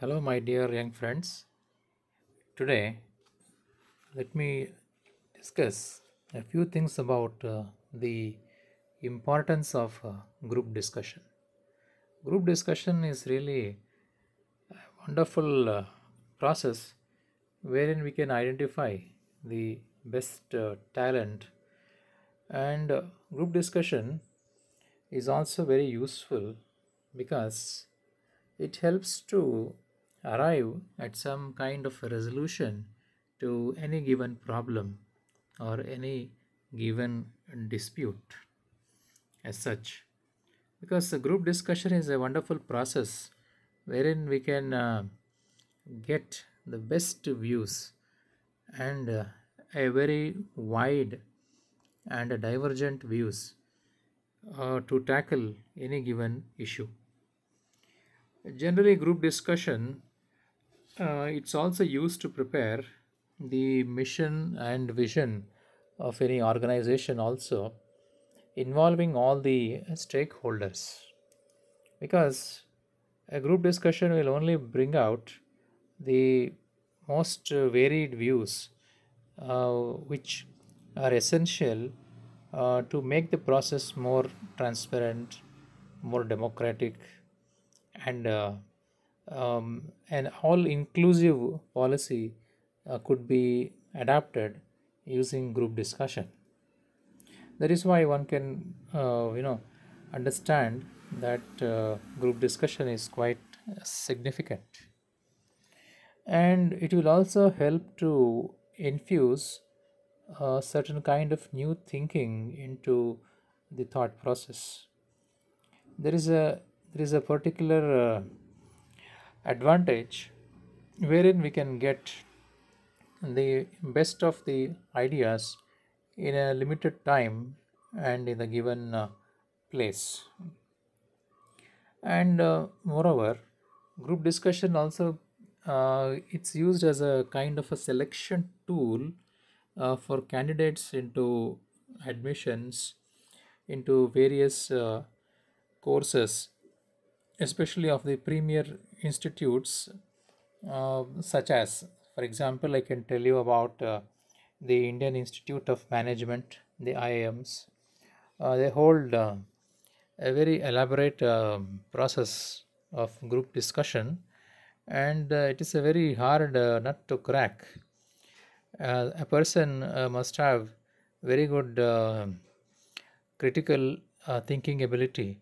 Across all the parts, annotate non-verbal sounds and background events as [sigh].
Hello my dear young friends. Today let me discuss a few things about uh, the importance of uh, group discussion. Group discussion is really a wonderful uh, process wherein we can identify the best uh, talent and uh, group discussion is also very useful because it helps to arrive at some kind of resolution to any given problem or any given dispute as such because the group discussion is a wonderful process wherein we can uh, get the best views and uh, a very wide and uh, divergent views uh, to tackle any given issue generally group discussion uh, it's also used to prepare the mission and vision of any organization also involving all the stakeholders because a group discussion will only bring out the most varied views uh, which are essential uh, to make the process more transparent more democratic and uh, um, an all inclusive policy uh, could be adapted using group discussion that is why one can uh, you know understand that uh, group discussion is quite significant and it will also help to infuse a uh, certain kind of new thinking into the thought process there is a there is a particular uh, advantage wherein we can get the best of the ideas in a limited time and in a given uh, place and uh, moreover group discussion also uh, it's used as a kind of a selection tool uh, for candidates into admissions into various uh, courses especially of the premier institutes uh, such as for example i can tell you about uh, the indian institute of management the iims uh, they hold uh, a very elaborate um, process of group discussion and uh, it is a very hard uh, nut to crack a person must have very good critical thinking ability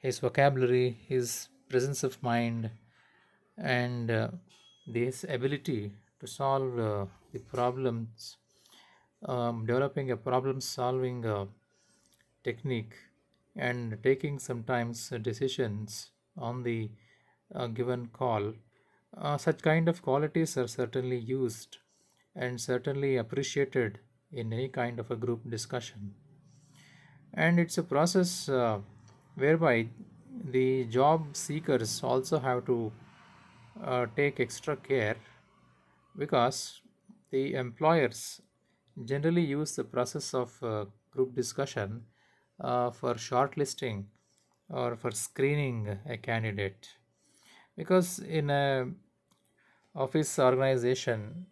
his vocabulary, his presence of mind, and uh, this ability to solve uh, the problems, um, developing a problem solving uh, technique, and taking sometimes decisions on the uh, given call. Uh, such kind of qualities are certainly used and certainly appreciated in any kind of a group discussion. And it's a process uh, whereby the job seekers also have to uh, take extra care because the employers generally use the process of uh, group discussion uh, for shortlisting or for screening a candidate because in a office organization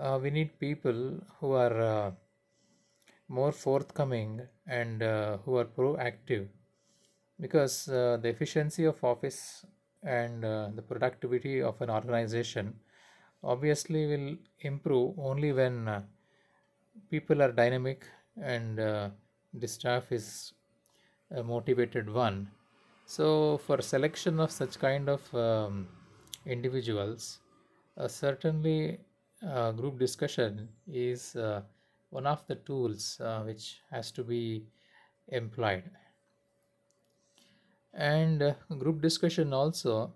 uh, we need people who are uh, more forthcoming and uh, who are proactive because uh, the efficiency of office and uh, the productivity of an organization obviously will improve only when uh, people are dynamic and uh, the staff is a motivated one so for selection of such kind of um, individuals uh, certainly uh, group discussion is one of the tools which has to be employed and uh, group discussion also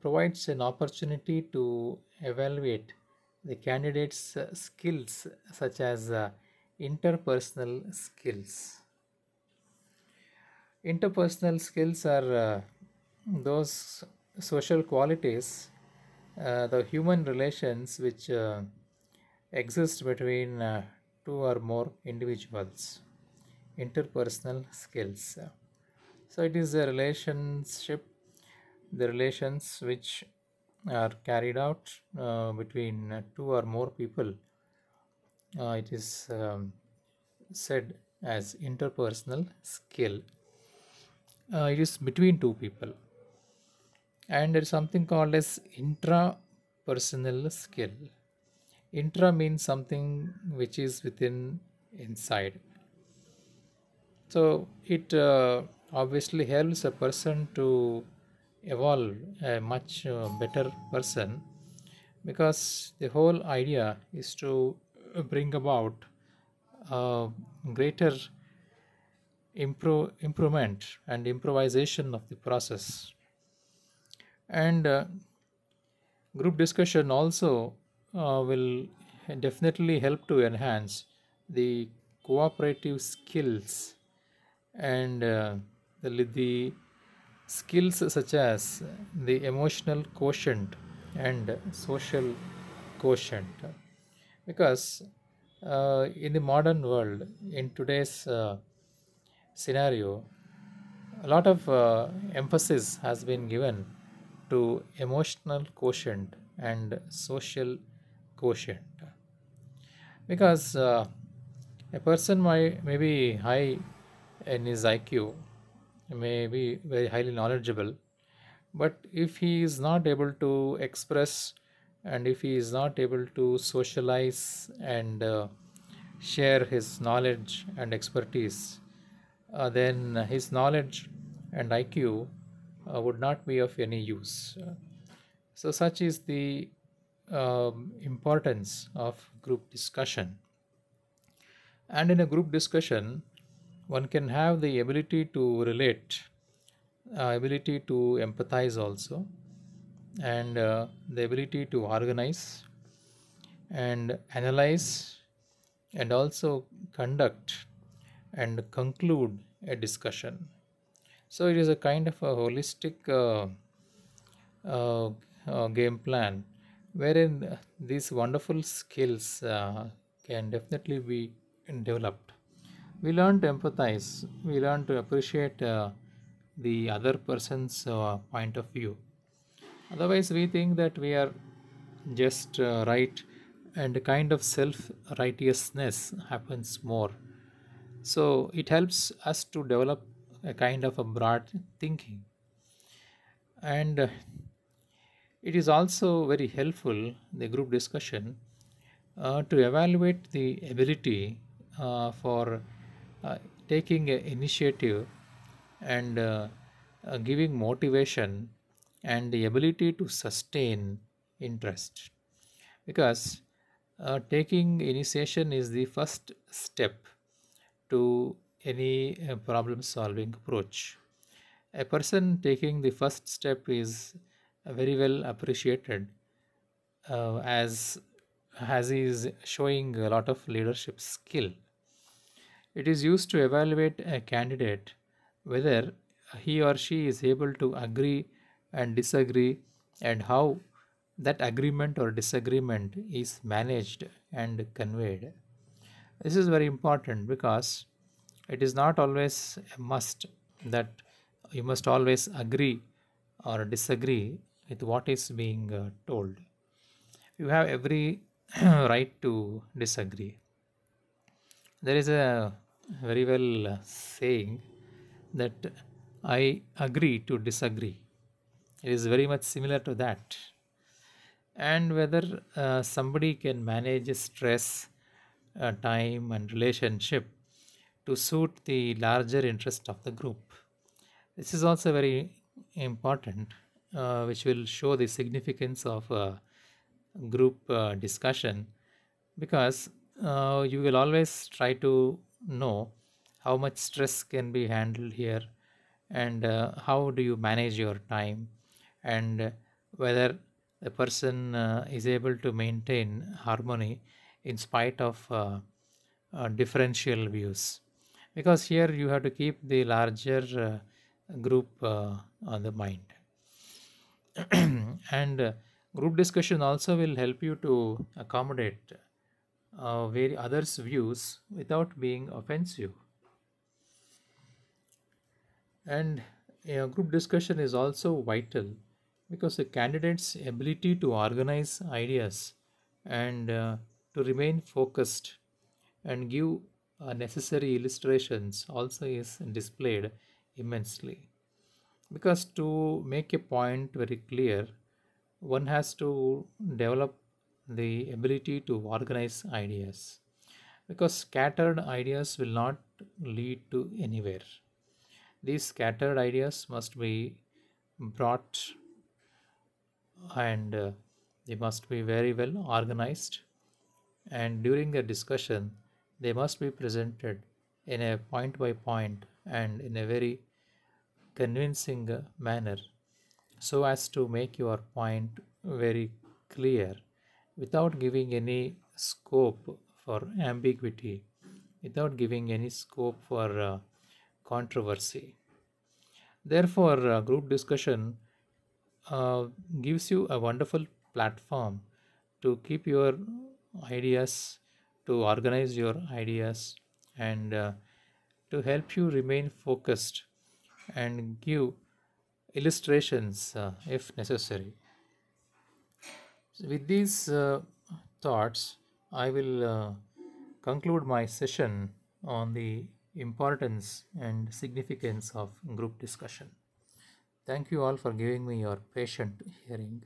provides an opportunity to evaluate the candidate's uh, skills such as uh, interpersonal skills interpersonal skills are those social qualities the human relations which exist between two or more individuals interpersonal skills so it is a relationship the relations which are carried out uh, between two or more people uh, it is um, said as interpersonal skill uh, it is between two people and there is something called as intrapersonal skill intra means something which is within inside so it uh, obviously helps a person to evolve a much uh, better person because the whole idea is to bring about a greater impro- improvement and improvisation of the process and uh, group discussion also uh, will definitely help to enhance the cooperative skills and uh, the, the skills such as the emotional quotient and social quotient because uh, in the modern world in today's uh, scenario a lot of uh, emphasis has been given to emotional quotient and social quotient because uh, a person may, may be high in his IQ may be very highly knowledgeable but if he is not able to express and if he is not able to socialize and uh, share his knowledge and expertise uh, then his knowledge and IQ uh, would not be of any use. So, such is the um, importance of group discussion. And in a group discussion, one can have the ability to relate, uh, ability to empathize also, and uh, the ability to organize and analyze and also conduct and conclude a discussion. So it is a kind of a holistic uh, uh, uh game plan wherein these wonderful skills uh, can definitely be developed we learn to empathize, we learn to appreciate uh, the other person's uh, point of view. Otherwise, we think that we are just uh, right, and a kind of self righteousness happens more. So, it helps us to develop a kind of a broad thinking. And it is also very helpful, the group discussion, uh, to evaluate the ability uh, for uh, taking initiative and uh, uh, giving motivation and the ability to sustain interest because uh, taking initiation is the first step to any uh, problem solving approach a person taking the first step is very well appreciated uh, as as he is showing a lot of leadership skill it is used to evaluate a candidate whether he or she is able to agree and disagree and how that agreement or disagreement is managed and conveyed. This is very important because it is not always a must that you must always agree or disagree with what is being uh, told. You have every [clears throat] right to disagree. There is a very well saying that I agree to disagree. It is very much similar to that. And whether uh, somebody can manage stress, uh, time, and relationship to suit the larger interest of the group. This is also very important, uh, which will show the significance of uh, group uh, discussion because uh, you will always try to know how much stress can be handled here and uh, how do you manage your time and whether the person uh, is able to maintain harmony in spite of uh, uh differential views because here you have to keep the larger uh, group uh, on the mind [clears throat] and group discussion also will help you to accommodate uh, others' views without being offensive. And you know, group discussion is also vital because the candidate's ability to organize ideas and uh, to remain focused and give uh, necessary illustrations also is displayed immensely. Because to make a point very clear, one has to develop the ability to organize ideas because scattered ideas will not lead to anywhere. These scattered ideas must be brought and uh, they must be very well organized and during the discussion they must be presented in a point by point and in a very convincing uh, manner so as to make your point very clear without giving any scope for ambiguity, without giving any scope for uh, controversy. Therefore, uh, group discussion uh, gives you a wonderful platform to keep your ideas, to organize your ideas, and uh, to help you remain focused and give illustrations uh, if necessary. So with these uh, thoughts, I will uh, conclude my session on the importance and significance of group discussion. Thank you all for giving me your patient hearing.